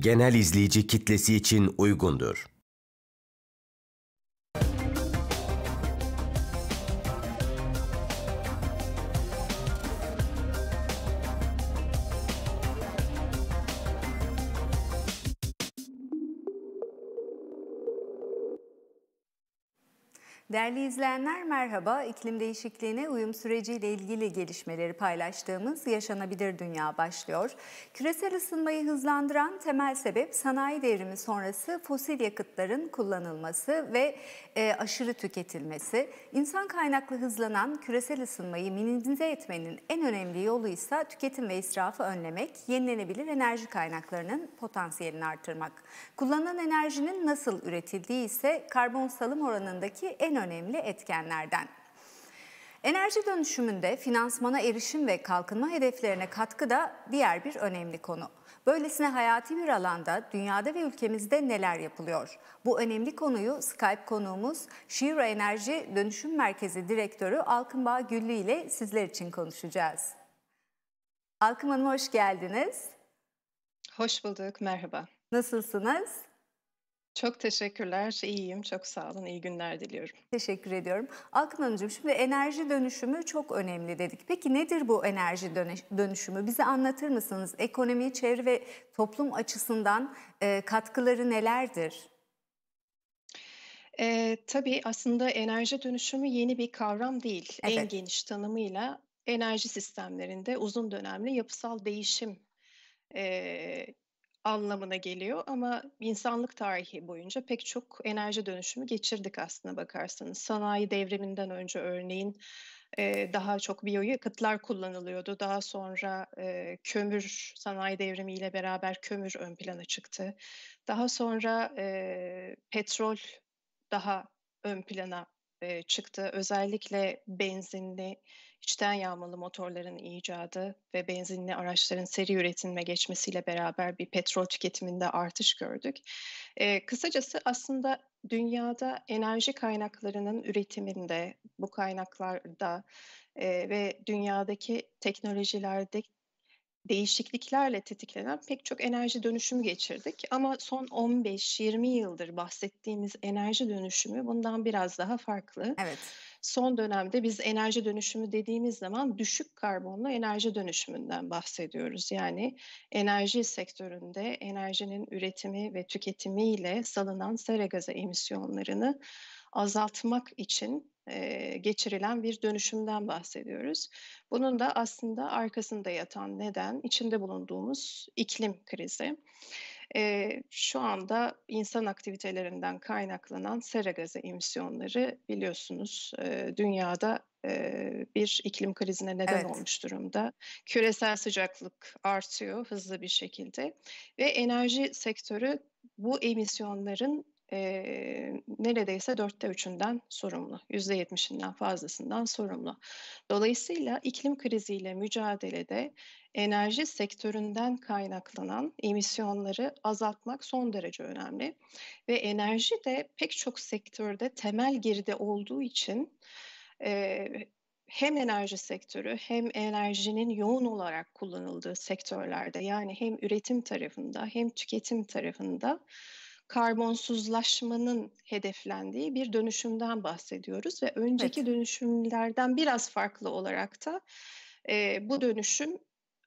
genel izleyici kitlesi için uygundur. Değerli izleyenler merhaba. İklim değişikliğine uyum süreciyle ilgili gelişmeleri paylaştığımız Yaşanabilir Dünya başlıyor. Küresel ısınmayı hızlandıran temel sebep sanayi devrimi sonrası fosil yakıtların kullanılması ve e, aşırı tüketilmesi. İnsan kaynaklı hızlanan küresel ısınmayı minimize etmenin en önemli yolu ise tüketim ve israfı önlemek, yenilenebilir enerji kaynaklarının potansiyelini artırmak. Kullanılan enerjinin nasıl üretildiği ise karbon salım oranındaki en önemli önemli etkenlerden. Enerji dönüşümünde finansmana erişim ve kalkınma hedeflerine katkı da diğer bir önemli konu. Böylesine hayati bir alanda dünyada ve ülkemizde neler yapılıyor? Bu önemli konuyu Skype konuğumuz Şira Enerji Dönüşüm Merkezi Direktörü Alkınbağ Güllü ile sizler için konuşacağız. Alkın Hanım hoş geldiniz. Hoş bulduk, merhaba. Nasılsınız? Çok teşekkürler. İyiyim. Çok sağ olun. İyi günler diliyorum. Teşekkür ediyorum. Akın Hanımcığım şimdi enerji dönüşümü çok önemli dedik. Peki nedir bu enerji dönüşümü? Bize anlatır mısınız? Ekonomi, çevre ve toplum açısından e, katkıları nelerdir? E, tabii aslında enerji dönüşümü yeni bir kavram değil. Evet. En geniş tanımıyla enerji sistemlerinde uzun dönemli yapısal değişim e, anlamına geliyor ama insanlık tarihi boyunca pek çok enerji dönüşümü geçirdik aslında bakarsanız. Sanayi devriminden önce örneğin daha çok biyoyakıtlar kullanılıyordu. Daha sonra kömür sanayi devrimiyle beraber kömür ön plana çıktı. Daha sonra petrol daha ön plana e, çıktı. Özellikle benzinli, içten yağmalı motorların icadı ve benzinli araçların seri üretilme geçmesiyle beraber bir petrol tüketiminde artış gördük. E, kısacası aslında dünyada enerji kaynaklarının üretiminde, bu kaynaklarda e, ve dünyadaki teknolojilerde değişikliklerle tetiklenen pek çok enerji dönüşümü geçirdik. Ama son 15-20 yıldır bahsettiğimiz enerji dönüşümü bundan biraz daha farklı. Evet. Son dönemde biz enerji dönüşümü dediğimiz zaman düşük karbonlu enerji dönüşümünden bahsediyoruz. Yani enerji sektöründe enerjinin üretimi ve tüketimiyle salınan sera gazı emisyonlarını azaltmak için e, geçirilen bir dönüşümden bahsediyoruz. Bunun da aslında arkasında yatan neden içinde bulunduğumuz iklim krizi. E, şu anda insan aktivitelerinden kaynaklanan sera gazı emisyonları biliyorsunuz e, dünyada bir iklim krizine neden evet. olmuş durumda. Küresel sıcaklık artıyor hızlı bir şekilde ve enerji sektörü bu emisyonların e, neredeyse dörtte üçünden sorumlu, yüzde yetmişinden fazlasından sorumlu. Dolayısıyla iklim kriziyle mücadelede enerji sektöründen kaynaklanan emisyonları azaltmak son derece önemli. Ve enerji de pek çok sektörde temel girdi olduğu için e, hem enerji sektörü hem enerjinin yoğun olarak kullanıldığı sektörlerde yani hem üretim tarafında hem tüketim tarafında karbonsuzlaşmanın hedeflendiği bir dönüşümden bahsediyoruz ve önceki evet. dönüşümlerden biraz farklı olarak da e, bu dönüşüm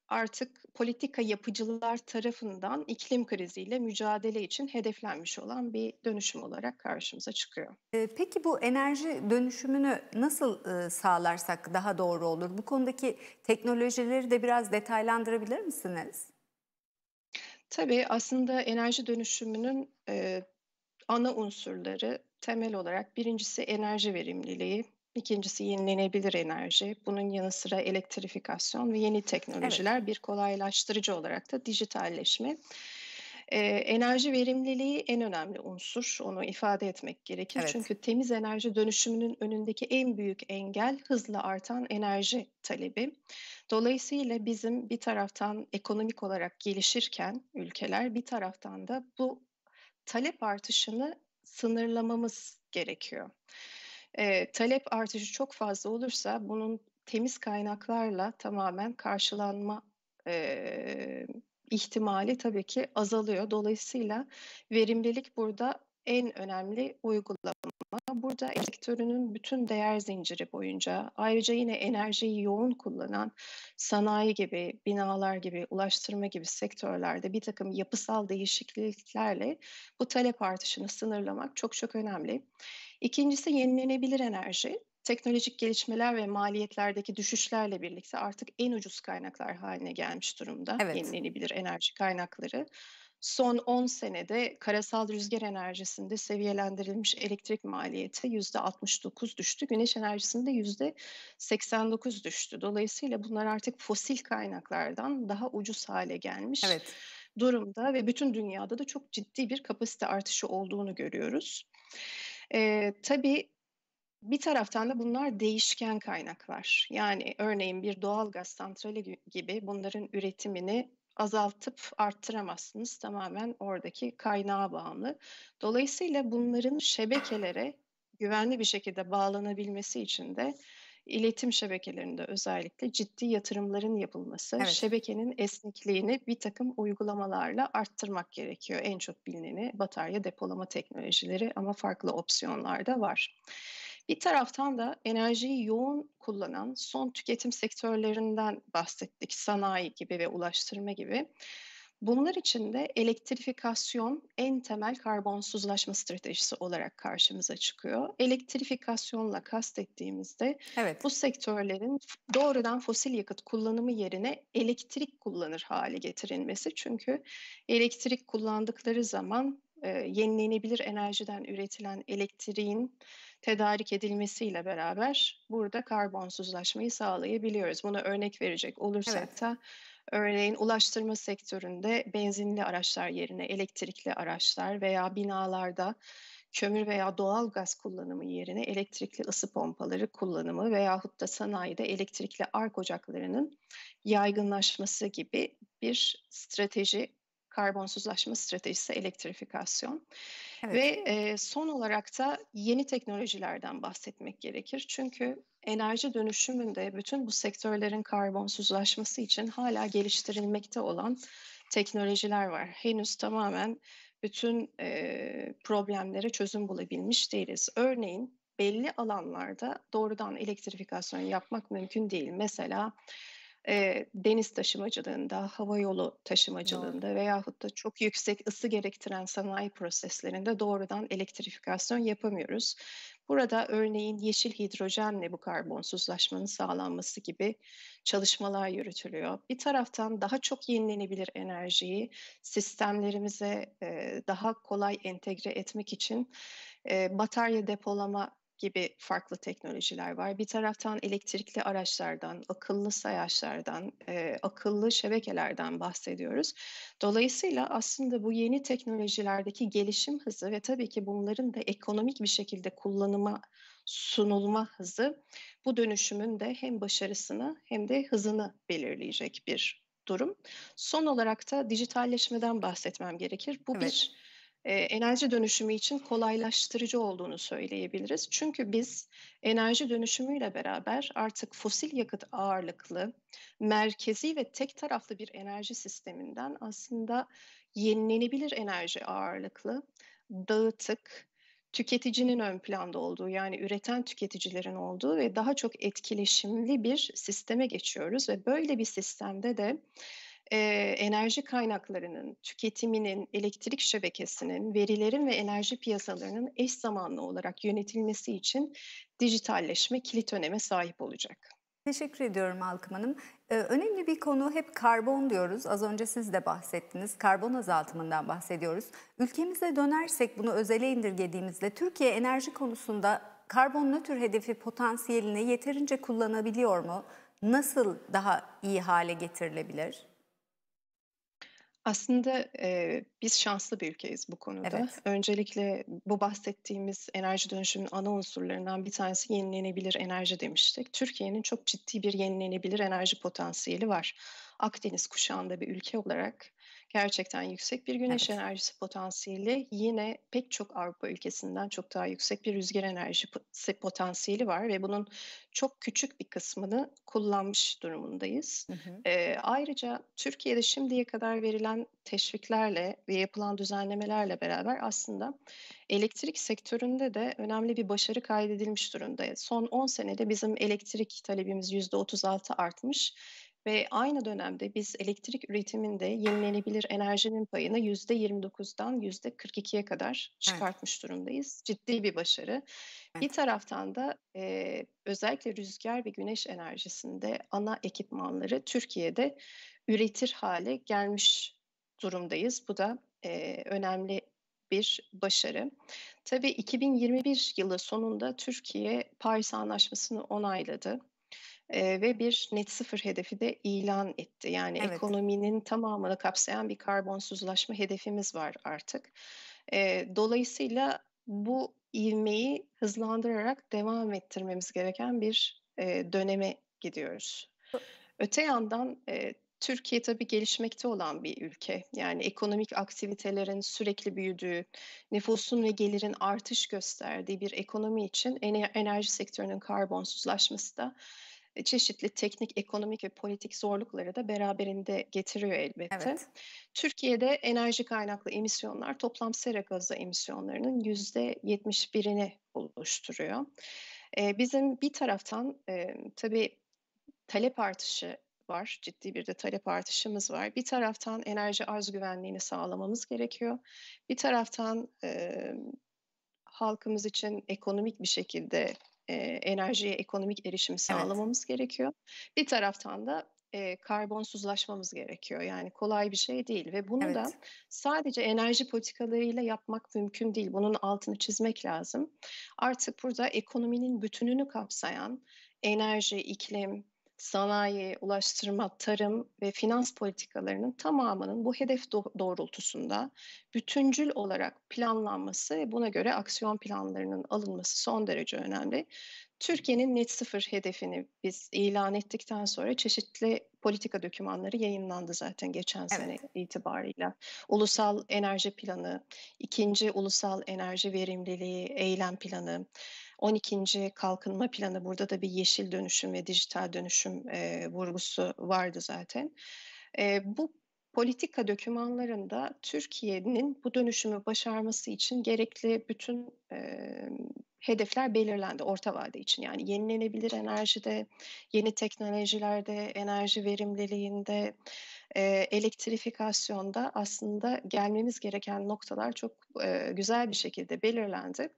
artık politika yapıcılar tarafından iklim kriziyle mücadele için hedeflenmiş olan bir dönüşüm olarak karşımıza çıkıyor. E, peki bu enerji dönüşümünü nasıl e, sağlarsak daha doğru olur? Bu konudaki teknolojileri de biraz detaylandırabilir misiniz? Tabii aslında enerji dönüşümünün e, ana unsurları temel olarak birincisi enerji verimliliği, ikincisi yenilenebilir enerji, bunun yanı sıra elektrifikasyon ve yeni teknolojiler evet. bir kolaylaştırıcı olarak da dijitalleşme. E, enerji verimliliği en önemli unsur. Onu ifade etmek gerekir. Evet. Çünkü temiz enerji dönüşümünün önündeki en büyük engel hızla artan enerji talebi. Dolayısıyla bizim bir taraftan ekonomik olarak gelişirken ülkeler bir taraftan da bu talep artışını sınırlamamız gerekiyor. E, talep artışı çok fazla olursa bunun temiz kaynaklarla tamamen karşılanma e, ihtimali tabii ki azalıyor. Dolayısıyla verimlilik burada en önemli uygulama. Burada sektörünün bütün değer zinciri boyunca ayrıca yine enerjiyi yoğun kullanan sanayi gibi, binalar gibi, ulaştırma gibi sektörlerde bir takım yapısal değişikliklerle bu talep artışını sınırlamak çok çok önemli. İkincisi yenilenebilir enerji teknolojik gelişmeler ve maliyetlerdeki düşüşlerle birlikte artık en ucuz kaynaklar haline gelmiş durumda. Evet. Yenilenebilir enerji kaynakları. Son 10 senede karasal rüzgar enerjisinde seviyelendirilmiş elektrik maliyeti %69 düştü. Güneş enerjisinde %89 düştü. Dolayısıyla bunlar artık fosil kaynaklardan daha ucuz hale gelmiş. Evet durumda ve bütün dünyada da çok ciddi bir kapasite artışı olduğunu görüyoruz. E, ee, tabii bir taraftan da bunlar değişken kaynaklar. Yani örneğin bir doğal gaz santrali gibi bunların üretimini azaltıp arttıramazsınız. Tamamen oradaki kaynağa bağımlı. Dolayısıyla bunların şebekelere güvenli bir şekilde bağlanabilmesi için de iletişim şebekelerinde özellikle ciddi yatırımların yapılması, evet. şebekenin esnekliğini bir takım uygulamalarla arttırmak gerekiyor. En çok bilineni batarya depolama teknolojileri ama farklı opsiyonlar da var. Bir taraftan da enerjiyi yoğun kullanan son tüketim sektörlerinden bahsettik. Sanayi gibi ve ulaştırma gibi. Bunlar için de elektrifikasyon en temel karbonsuzlaşma stratejisi olarak karşımıza çıkıyor. Elektrifikasyonla kastettiğimizde evet. bu sektörlerin doğrudan fosil yakıt kullanımı yerine elektrik kullanır hale getirilmesi. Çünkü elektrik kullandıkları zaman e, yenilenebilir enerjiden üretilen elektriğin tedarik edilmesiyle beraber burada karbonsuzlaşmayı sağlayabiliyoruz. Buna örnek verecek olursak evet. da örneğin ulaştırma sektöründe benzinli araçlar yerine elektrikli araçlar veya binalarda kömür veya doğal gaz kullanımı yerine elektrikli ısı pompaları kullanımı veyahut da sanayide elektrikli ark ocaklarının yaygınlaşması gibi bir strateji karbonsuzlaşma stratejisi elektrifikasyon. Evet. Ve e, son olarak da yeni teknolojilerden bahsetmek gerekir. Çünkü enerji dönüşümünde bütün bu sektörlerin karbonsuzlaşması için hala geliştirilmekte olan teknolojiler var. Henüz tamamen bütün e, problemlere çözüm bulabilmiş değiliz. Örneğin belli alanlarda doğrudan elektrifikasyon yapmak mümkün değil. Mesela e, deniz taşımacılığında, hava yolu taşımacılığında Doğru. veyahut da çok yüksek ısı gerektiren sanayi proseslerinde doğrudan elektrifikasyon yapamıyoruz. Burada örneğin yeşil hidrojenle bu karbonsuzlaşmanın sağlanması gibi çalışmalar yürütülüyor. Bir taraftan daha çok yenilenebilir enerjiyi sistemlerimize daha kolay entegre etmek için batarya depolama gibi farklı teknolojiler var. Bir taraftan elektrikli araçlardan, akıllı sayaçlardan, e, akıllı şebekelerden bahsediyoruz. Dolayısıyla aslında bu yeni teknolojilerdeki gelişim hızı ve tabii ki bunların da ekonomik bir şekilde kullanıma sunulma hızı bu dönüşümün de hem başarısını hem de hızını belirleyecek bir durum. Son olarak da dijitalleşmeden bahsetmem gerekir. Bu evet. bir enerji dönüşümü için kolaylaştırıcı olduğunu söyleyebiliriz. Çünkü biz enerji dönüşümüyle beraber artık fosil yakıt ağırlıklı, merkezi ve tek taraflı bir enerji sisteminden aslında yenilenebilir enerji ağırlıklı, dağıtık, tüketicinin ön planda olduğu yani üreten tüketicilerin olduğu ve daha çok etkileşimli bir sisteme geçiyoruz ve böyle bir sistemde de e, enerji kaynaklarının, tüketiminin, elektrik şebekesinin, verilerin ve enerji piyasalarının eş zamanlı olarak yönetilmesi için dijitalleşme kilit öneme sahip olacak. Teşekkür ediyorum Alkım Hanım. Ee, önemli bir konu hep karbon diyoruz. Az önce siz de bahsettiniz. Karbon azaltımından bahsediyoruz. Ülkemize dönersek bunu özele indirgediğimizde Türkiye enerji konusunda karbon nötr hedefi potansiyelini yeterince kullanabiliyor mu? Nasıl daha iyi hale getirilebilir? Aslında e, biz şanslı bir ülkeyiz bu konuda. Evet. Öncelikle bu bahsettiğimiz enerji dönüşümün ana unsurlarından bir tanesi yenilenebilir enerji demiştik. Türkiye'nin çok ciddi bir yenilenebilir enerji potansiyeli var. Akdeniz kuşağında bir ülke olarak gerçekten yüksek bir güneş evet. enerjisi potansiyeli yine pek çok Avrupa ülkesinden çok daha yüksek bir rüzgar enerjisi potansiyeli var ve bunun çok küçük bir kısmını kullanmış durumundayız. Hı hı. E, ayrıca Türkiye'de şimdiye kadar verilen teşviklerle ve yapılan düzenlemelerle beraber aslında elektrik sektöründe de önemli bir başarı kaydedilmiş durumda. Son 10 senede bizim elektrik talebimiz %36 artmış ve aynı dönemde biz elektrik üretiminde yenilenebilir enerjinin payını %29'dan %42'ye kadar çıkartmış evet. durumdayız. Ciddi bir başarı. Evet. Bir taraftan da e, özellikle rüzgar ve güneş enerjisinde ana ekipmanları Türkiye'de üretir hale gelmiş durumdayız. Bu da e, önemli bir başarı. Tabii 2021 yılı sonunda Türkiye Paris Anlaşması'nı onayladı e, ve bir net sıfır hedefi de ilan etti. Yani evet. ekonominin tamamını kapsayan bir karbonsuzlaşma hedefimiz var artık. E, dolayısıyla bu ivmeyi hızlandırarak devam ettirmemiz gereken bir e, döneme gidiyoruz. Öte yandan e, Türkiye tabii gelişmekte olan bir ülke. Yani ekonomik aktivitelerin sürekli büyüdüğü, nüfusun ve gelirin artış gösterdiği bir ekonomi için enerji sektörünün karbonsuzlaşması da çeşitli teknik, ekonomik ve politik zorlukları da beraberinde getiriyor elbette. Evet. Türkiye'de enerji kaynaklı emisyonlar toplam sera gazı emisyonlarının %71'ini oluşturuyor. Ee, bizim bir taraftan e, tabii talep artışı var. Ciddi bir de talep artışımız var. Bir taraftan enerji arz güvenliğini sağlamamız gerekiyor. Bir taraftan e, halkımız için ekonomik bir şekilde e, enerjiye ekonomik erişim sağlamamız evet. gerekiyor. Bir taraftan da e, karbonsuzlaşmamız gerekiyor. Yani kolay bir şey değil ve bunu evet. da sadece enerji politikalarıyla yapmak mümkün değil. Bunun altını çizmek lazım. Artık burada ekonominin bütününü kapsayan enerji, iklim, sanayi, ulaştırma, tarım ve finans politikalarının tamamının bu hedef doğrultusunda bütüncül olarak planlanması ve buna göre aksiyon planlarının alınması son derece önemli. Türkiye'nin net sıfır hedefini biz ilan ettikten sonra çeşitli politika dokümanları yayınlandı zaten geçen evet. sene itibarıyla. Ulusal Enerji Planı, ikinci Ulusal Enerji Verimliliği Eylem Planı, 12. kalkınma planı burada da bir yeşil dönüşüm ve dijital dönüşüm e, vurgusu vardı zaten. E, bu politika dokümanlarında Türkiye'nin bu dönüşümü başarması için gerekli bütün e, hedefler belirlendi orta vade için. Yani yenilenebilir enerjide, yeni teknolojilerde, enerji verimliliğinde, e, elektrifikasyonda aslında gelmemiz gereken noktalar çok e, güzel bir şekilde belirlendi.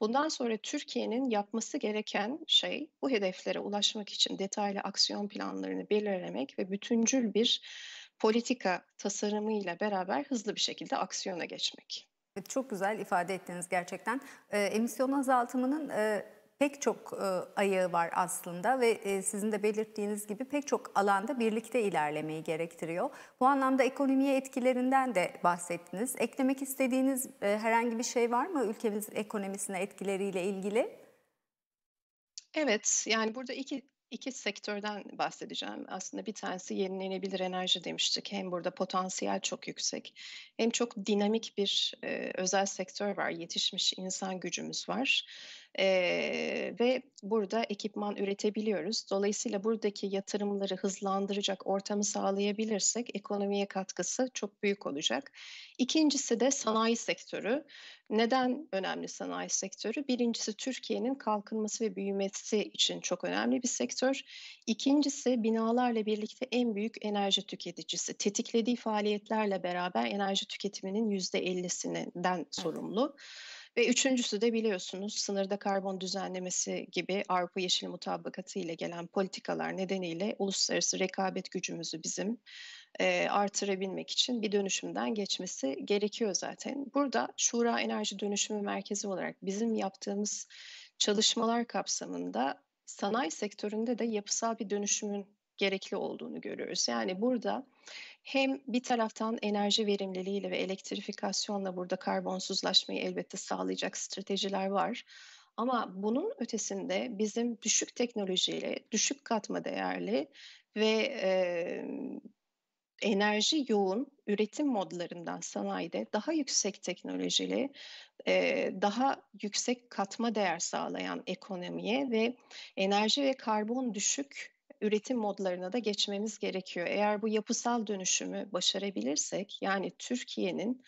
Bundan sonra Türkiye'nin yapması gereken şey bu hedeflere ulaşmak için detaylı aksiyon planlarını belirlemek ve bütüncül bir politika tasarımıyla beraber hızlı bir şekilde aksiyona geçmek. Çok güzel ifade ettiniz gerçekten. E, ee, emisyon azaltımının e, pek çok e, ayağı var aslında ve e, sizin de belirttiğiniz gibi pek çok alanda birlikte ilerlemeyi gerektiriyor. Bu anlamda ekonomiye etkilerinden de bahsettiniz. Eklemek istediğiniz e, herhangi bir şey var mı ülkemiz ekonomisine etkileriyle ilgili? Evet, yani burada iki İki sektörden bahsedeceğim. Aslında bir tanesi yenilenebilir enerji demiştik. Hem burada potansiyel çok yüksek hem çok dinamik bir e, özel sektör var. Yetişmiş insan gücümüz var. Ee, ve burada ekipman üretebiliyoruz. Dolayısıyla buradaki yatırımları hızlandıracak ortamı sağlayabilirsek ekonomiye katkısı çok büyük olacak. İkincisi de sanayi sektörü. Neden önemli sanayi sektörü? Birincisi Türkiye'nin kalkınması ve büyümesi için çok önemli bir sektör. İkincisi binalarla birlikte en büyük enerji tüketicisi. Tetiklediği faaliyetlerle beraber enerji tüketiminin %50'sinden sorumlu. Evet. Ve üçüncüsü de biliyorsunuz sınırda karbon düzenlemesi gibi Avrupa Yeşil Mutabakatı ile gelen politikalar nedeniyle uluslararası rekabet gücümüzü bizim e, artırabilmek için bir dönüşümden geçmesi gerekiyor zaten. Burada Şura Enerji Dönüşümü Merkezi olarak bizim yaptığımız çalışmalar kapsamında sanayi sektöründe de yapısal bir dönüşümün gerekli olduğunu görüyoruz. Yani burada hem bir taraftan enerji verimliliğiyle ve elektrifikasyonla burada karbonsuzlaşmayı elbette sağlayacak stratejiler var. Ama bunun ötesinde bizim düşük teknolojiyle, düşük katma değerli ve e, enerji yoğun üretim modlarından sanayide daha yüksek teknolojili, e, daha yüksek katma değer sağlayan ekonomiye ve enerji ve karbon düşük üretim modlarına da geçmemiz gerekiyor. Eğer bu yapısal dönüşümü başarabilirsek yani Türkiye'nin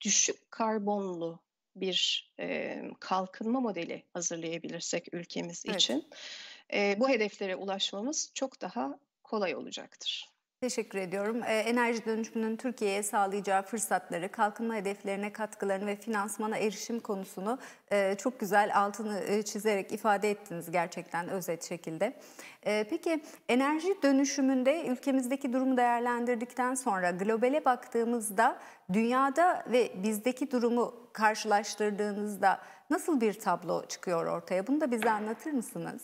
düşük karbonlu bir e, kalkınma modeli hazırlayabilirsek ülkemiz evet. için e, bu hedeflere ulaşmamız çok daha kolay olacaktır. Teşekkür ediyorum. Ee, enerji dönüşümünün Türkiye'ye sağlayacağı fırsatları, kalkınma hedeflerine katkılarını ve finansmana erişim konusunu e, çok güzel altını e, çizerek ifade ettiniz gerçekten özet şekilde. E, peki enerji dönüşümünde ülkemizdeki durumu değerlendirdikten sonra globale baktığımızda dünyada ve bizdeki durumu karşılaştırdığınızda nasıl bir tablo çıkıyor ortaya? Bunu da bize anlatır mısınız?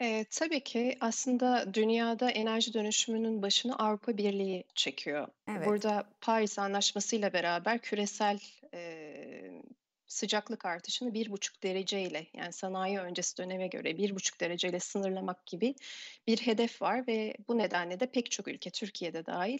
E, tabii ki aslında dünyada enerji dönüşümünün başını Avrupa Birliği çekiyor. Evet. Burada Paris Anlaşması ile beraber küresel e, sıcaklık artışını bir buçuk dereceyle yani sanayi öncesi döneme göre bir buçuk dereceyle sınırlamak gibi bir hedef var ve bu nedenle de pek çok ülke Türkiye'de dahil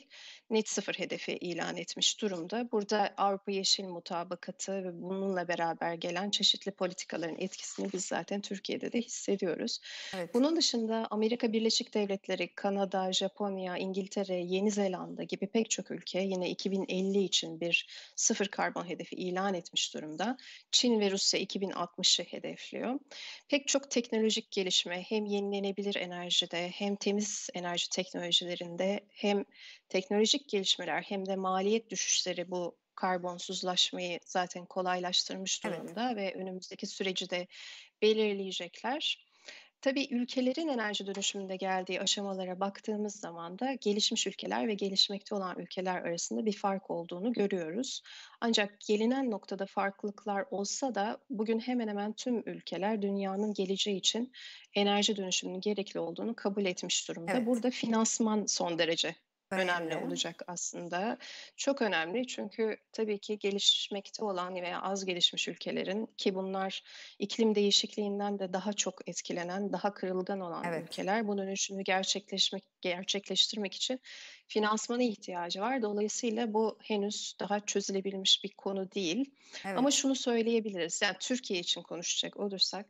net sıfır hedefi ilan etmiş durumda. Burada Avrupa Yeşil Mutabakatı ve bununla beraber gelen çeşitli politikaların etkisini biz zaten Türkiye'de de hissediyoruz. Evet. Bunun dışında Amerika Birleşik Devletleri, Kanada, Japonya, İngiltere, Yeni Zelanda gibi pek çok ülke yine 2050 için bir sıfır karbon hedefi ilan etmiş durumda. Çin ve Rusya 2060'ı hedefliyor. Pek çok teknolojik gelişme hem yenilenebilir enerjide hem temiz enerji teknolojilerinde hem teknolojik gelişmeler hem de maliyet düşüşleri bu karbonsuzlaşmayı zaten kolaylaştırmış durumda evet. ve önümüzdeki süreci de belirleyecekler. Tabii ülkelerin enerji dönüşümünde geldiği aşamalara baktığımız zaman da gelişmiş ülkeler ve gelişmekte olan ülkeler arasında bir fark olduğunu görüyoruz. Ancak gelinen noktada farklılıklar olsa da bugün hemen hemen tüm ülkeler dünyanın geleceği için enerji dönüşümünün gerekli olduğunu kabul etmiş durumda. Evet. Burada finansman son derece önemli Öyle. olacak aslında. Çok önemli çünkü tabii ki gelişmekte olan veya az gelişmiş ülkelerin ki bunlar iklim değişikliğinden de daha çok etkilenen, daha kırılgan olan evet. ülkeler bu dönüşümü gerçekleşmek gerçekleştirmek için finansmana ihtiyacı var. Dolayısıyla bu henüz daha çözülebilmiş bir konu değil. Evet. Ama şunu söyleyebiliriz. Yani Türkiye için konuşacak olursak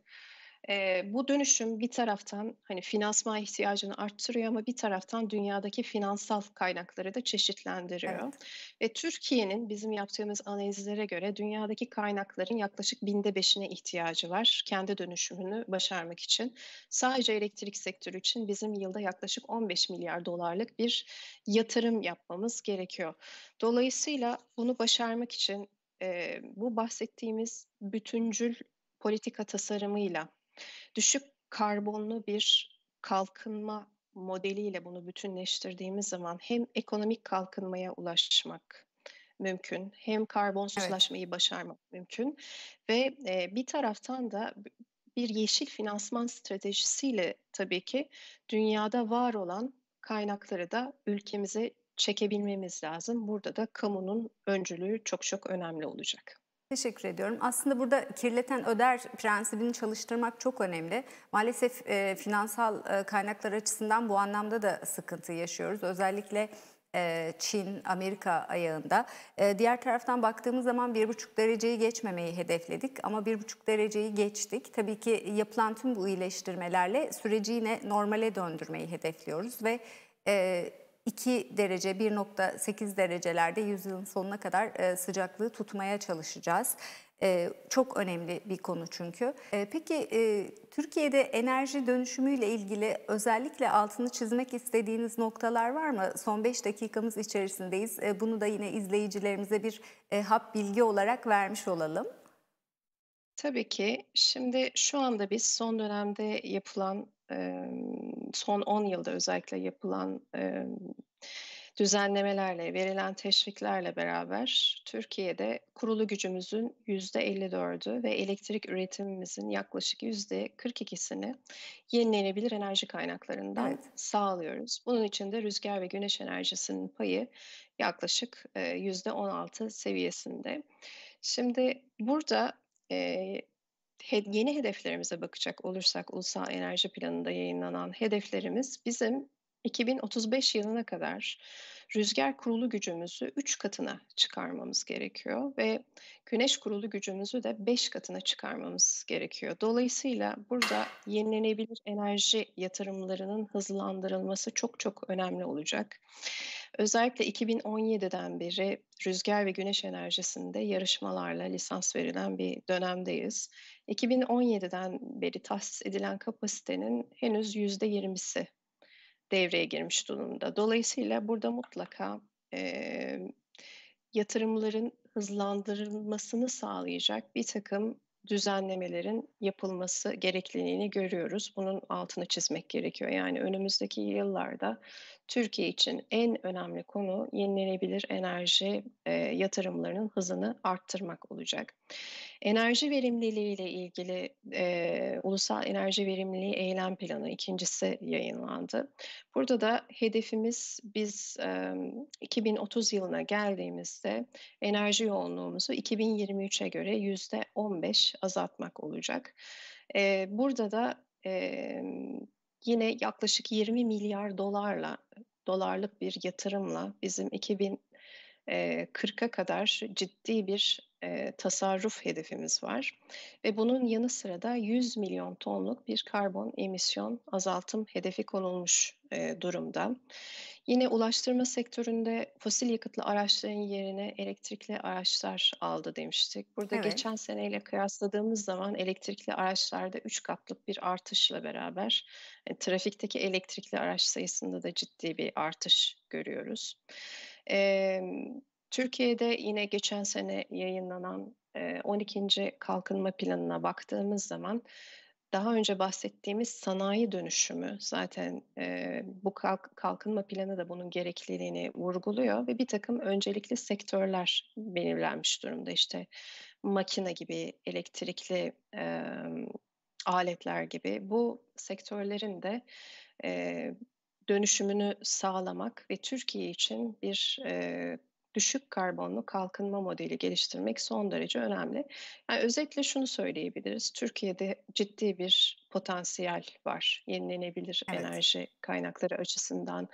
e, bu dönüşüm bir taraftan hani finansman ihtiyacını arttırıyor ama bir taraftan dünyadaki finansal kaynakları da çeşitlendiriyor. Evet. Ve Türkiye'nin bizim yaptığımız analizlere göre dünyadaki kaynakların yaklaşık binde beşine ihtiyacı var kendi dönüşümünü başarmak için. Sadece elektrik sektörü için bizim yılda yaklaşık 15 milyar dolarlık bir yatırım yapmamız gerekiyor. Dolayısıyla bunu başarmak için e, bu bahsettiğimiz bütüncül politika tasarımıyla Düşük karbonlu bir kalkınma modeliyle bunu bütünleştirdiğimiz zaman hem ekonomik kalkınmaya ulaşmak mümkün, hem karbonsuzlaşmayı evet. başarmak mümkün ve e, bir taraftan da bir yeşil finansman stratejisiyle tabii ki dünyada var olan kaynakları da ülkemize çekebilmemiz lazım. Burada da kamunun öncülüğü çok çok önemli olacak. Teşekkür ediyorum. Aslında burada kirleten öder prensibini çalıştırmak çok önemli. Maalesef e, finansal e, kaynaklar açısından bu anlamda da sıkıntı yaşıyoruz. Özellikle e, Çin, Amerika ayağında. E, diğer taraftan baktığımız zaman 1,5 dereceyi geçmemeyi hedefledik ama 1,5 dereceyi geçtik. Tabii ki yapılan tüm bu iyileştirmelerle süreci yine normale döndürmeyi hedefliyoruz ve e, 2 derece 1.8 derecelerde yüzyılın sonuna kadar e, sıcaklığı tutmaya çalışacağız. E, çok önemli bir konu çünkü. E, peki Türkiye'de enerji dönüşümüyle ilgili özellikle altını çizmek istediğiniz noktalar var mı? Son 5 dakikamız içerisindeyiz. bunu da yine izleyicilerimize bir hap bilgi olarak vermiş olalım. Tabii ki. Şimdi şu anda biz son dönemde yapılan son 10 yılda özellikle yapılan düzenlemelerle, verilen teşviklerle beraber Türkiye'de kurulu gücümüzün %54'ü ve elektrik üretimimizin yaklaşık %42'sini yenilenebilir enerji kaynaklarından evet. sağlıyoruz. Bunun için de rüzgar ve güneş enerjisinin payı yaklaşık %16 seviyesinde. Şimdi burada yeni hedeflerimize bakacak olursak Ulusal Enerji Planı'nda yayınlanan hedeflerimiz bizim 2035 yılına kadar rüzgar kurulu gücümüzü 3 katına çıkarmamız gerekiyor ve güneş kurulu gücümüzü de 5 katına çıkarmamız gerekiyor. Dolayısıyla burada yenilenebilir enerji yatırımlarının hızlandırılması çok çok önemli olacak. Özellikle 2017'den beri rüzgar ve güneş enerjisinde yarışmalarla lisans verilen bir dönemdeyiz. 2017'den beri tahsis edilen kapasitenin henüz %20'si devreye girmiş durumda. Dolayısıyla burada mutlaka e, yatırımların hızlandırılmasını sağlayacak bir takım düzenlemelerin yapılması gerekliliğini görüyoruz. Bunun altını çizmek gerekiyor. Yani önümüzdeki yıllarda Türkiye için en önemli konu yenilenebilir enerji e, yatırımlarının hızını arttırmak olacak. Enerji verimliliği ile ilgili e, Ulusal Enerji Verimliliği Eylem Planı ikincisi yayınlandı. Burada da hedefimiz biz e, 2030 yılına geldiğimizde enerji yoğunluğumuzu 2023'e göre %15 azaltmak olacak. E, burada da e, yine yaklaşık 20 milyar dolarla dolarlık bir yatırımla bizim 2040'a e, kadar ciddi bir e, tasarruf hedefimiz var. Ve bunun yanı sıra da 100 milyon tonluk bir karbon emisyon azaltım hedefi konulmuş e, durumda. Yine ulaştırma sektöründe fosil yakıtlı araçların yerine elektrikli araçlar aldı demiştik. Burada evet. geçen seneyle kıyasladığımız zaman elektrikli araçlarda 3 katlık bir artışla beraber yani e, trafikteki elektrikli araç sayısında da ciddi bir artış görüyoruz. Ee, Türkiye'de yine geçen sene yayınlanan 12. E, kalkınma Planı'na baktığımız zaman daha önce bahsettiğimiz sanayi dönüşümü zaten e, bu kalk, kalkınma planı da bunun gerekliliğini vurguluyor ve bir takım öncelikli sektörler belirlenmiş durumda işte makine gibi elektrikli e, aletler gibi bu sektörlerin de e, dönüşümünü sağlamak ve Türkiye için bir e, düşük karbonlu kalkınma modeli geliştirmek son derece önemli. Yani özetle şunu söyleyebiliriz. Türkiye'de ciddi bir potansiyel var. Yenilenebilir evet. enerji kaynakları açısından,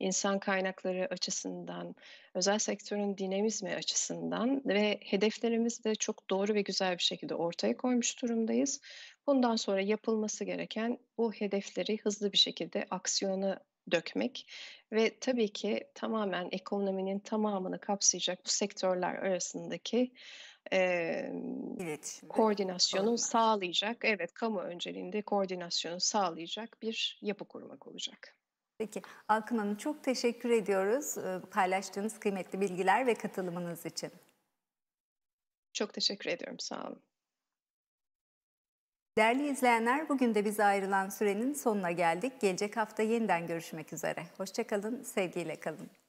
insan kaynakları açısından, özel sektörün dinamizmi açısından ve hedeflerimiz de çok doğru ve güzel bir şekilde ortaya koymuş durumdayız. Bundan sonra yapılması gereken bu hedefleri hızlı bir şekilde aksiyona dökmek ve tabii ki tamamen ekonominin tamamını kapsayacak bu sektörler arasındaki e, evet, koordinasyonu evet. sağlayacak, evet kamu önceliğinde koordinasyonu sağlayacak bir yapı kurmak olacak. Peki Alkın Hanım çok teşekkür ediyoruz paylaştığınız kıymetli bilgiler ve katılımınız için. Çok teşekkür ediyorum sağ olun. Değerli izleyenler, bugün de bize ayrılan sürenin sonuna geldik. Gelecek hafta yeniden görüşmek üzere. Hoşçakalın, sevgiyle kalın.